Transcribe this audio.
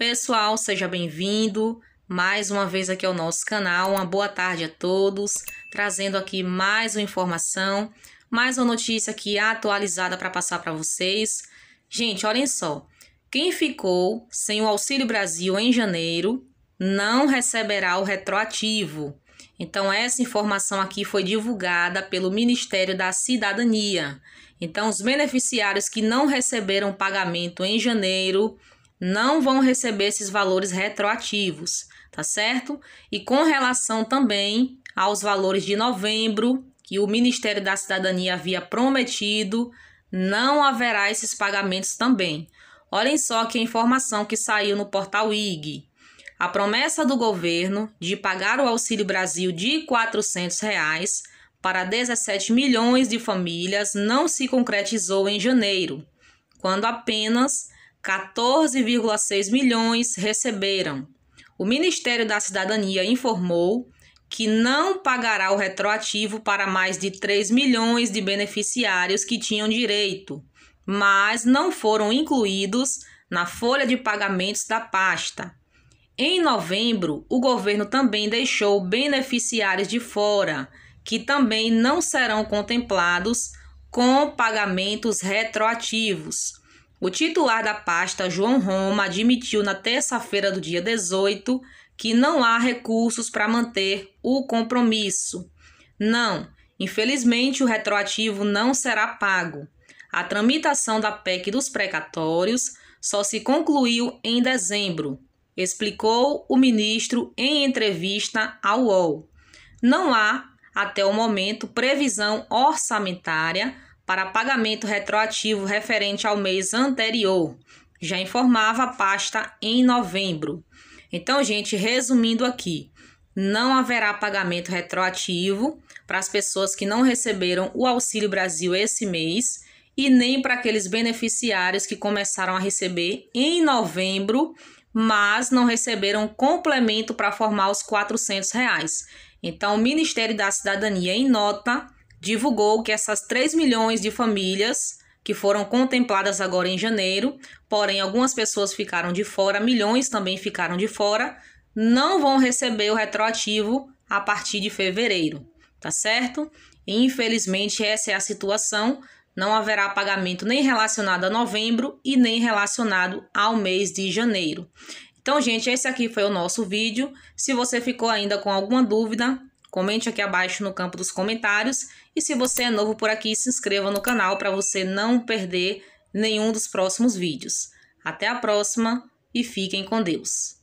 Pessoal, seja bem-vindo mais uma vez aqui ao nosso canal. Uma boa tarde a todos, trazendo aqui mais uma informação, mais uma notícia aqui atualizada para passar para vocês. Gente, olhem só. Quem ficou sem o Auxílio Brasil em janeiro não receberá o retroativo. Então, essa informação aqui foi divulgada pelo Ministério da Cidadania. Então, os beneficiários que não receberam pagamento em janeiro não vão receber esses valores retroativos, tá certo? E com relação também aos valores de novembro, que o Ministério da Cidadania havia prometido, não haverá esses pagamentos também. Olhem só que informação que saiu no portal IG. A promessa do governo de pagar o Auxílio Brasil de R$ reais para 17 milhões de famílias não se concretizou em janeiro, quando apenas 14,6 milhões receberam. O Ministério da Cidadania informou que não pagará o retroativo para mais de 3 milhões de beneficiários que tinham direito, mas não foram incluídos na folha de pagamentos da pasta. Em novembro, o governo também deixou beneficiários de fora, que também não serão contemplados com pagamentos retroativos. O titular da pasta, João Roma, admitiu na terça-feira do dia 18 que não há recursos para manter o compromisso. Não, infelizmente o retroativo não será pago. A tramitação da PEC dos precatórios só se concluiu em dezembro, explicou o ministro em entrevista ao UOL. Não há, até o momento, previsão orçamentária para pagamento retroativo referente ao mês anterior. Já informava a pasta em novembro. Então, gente, resumindo aqui, não haverá pagamento retroativo para as pessoas que não receberam o Auxílio Brasil esse mês e nem para aqueles beneficiários que começaram a receber em novembro, mas não receberam complemento para formar os R$ reais. Então, o Ministério da Cidadania, em nota, divulgou que essas 3 milhões de famílias que foram contempladas agora em janeiro, porém algumas pessoas ficaram de fora, milhões também ficaram de fora, não vão receber o retroativo a partir de fevereiro, tá certo? Infelizmente, essa é a situação. Não haverá pagamento nem relacionado a novembro e nem relacionado ao mês de janeiro. Então, gente, esse aqui foi o nosso vídeo. Se você ficou ainda com alguma dúvida, Comente aqui abaixo no campo dos comentários e se você é novo por aqui, se inscreva no canal para você não perder nenhum dos próximos vídeos. Até a próxima e fiquem com Deus!